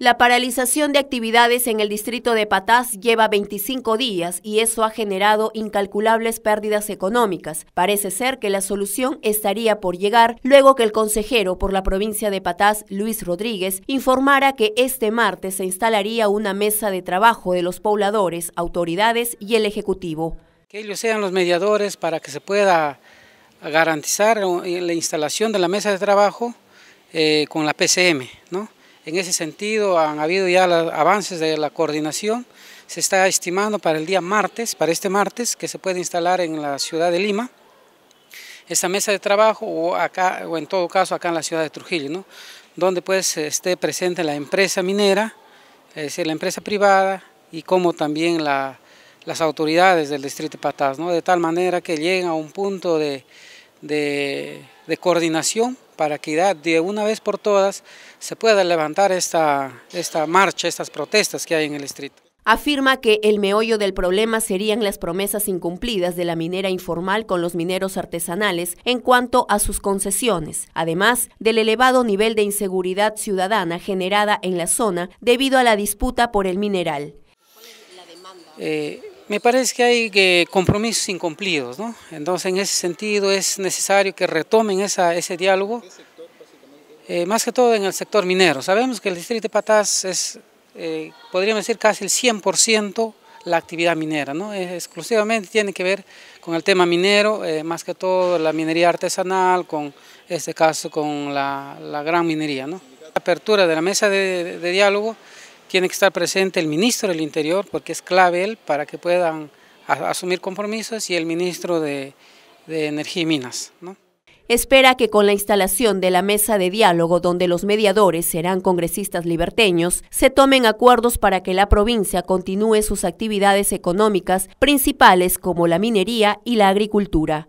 La paralización de actividades en el distrito de Patás lleva 25 días y eso ha generado incalculables pérdidas económicas. Parece ser que la solución estaría por llegar luego que el consejero por la provincia de Patás, Luis Rodríguez, informara que este martes se instalaría una mesa de trabajo de los pobladores, autoridades y el Ejecutivo. Que ellos sean los mediadores para que se pueda garantizar eh, la instalación de la mesa de trabajo eh, con la PCM, ¿no? En ese sentido han habido ya avances de la coordinación. Se está estimando para el día martes, para este martes, que se puede instalar en la ciudad de Lima esta mesa de trabajo o acá o en todo caso acá en la ciudad de Trujillo, ¿no? donde pues esté presente la empresa minera, es la empresa privada y como también las autoridades del distrito de Patás, ¿no? de tal manera que lleguen a un punto de, de coordinación para que de una vez por todas se pueda levantar esta, esta marcha, estas protestas que hay en el distrito. Afirma que el meollo del problema serían las promesas incumplidas de la minera informal con los mineros artesanales en cuanto a sus concesiones, además del elevado nivel de inseguridad ciudadana generada en la zona debido a la disputa por el mineral. Eh, me parece que hay eh, compromisos incumplidos, ¿no? Entonces, en ese sentido, es necesario que retomen ese diálogo, eh, más que todo en el sector minero. Sabemos que el distrito de Patás es, eh, podríamos decir, casi el 100% la actividad minera, ¿no? exclusivamente tiene que ver con el tema minero, más que todo la minería artesanal, con este caso con la, gran minería, ¿no? apertura de la mesa de diálogo tiene que estar presente el ministro del Interior, porque es clave él para que puedan asumir compromisos, y el ministro de, Energía y Minas. Espera que con la instalación de la mesa de diálogo, donde los mediadores serán congresistas liberteños, se tomen acuerdos para que la provincia continúe sus actividades económicas principales como la minería y la agricultura.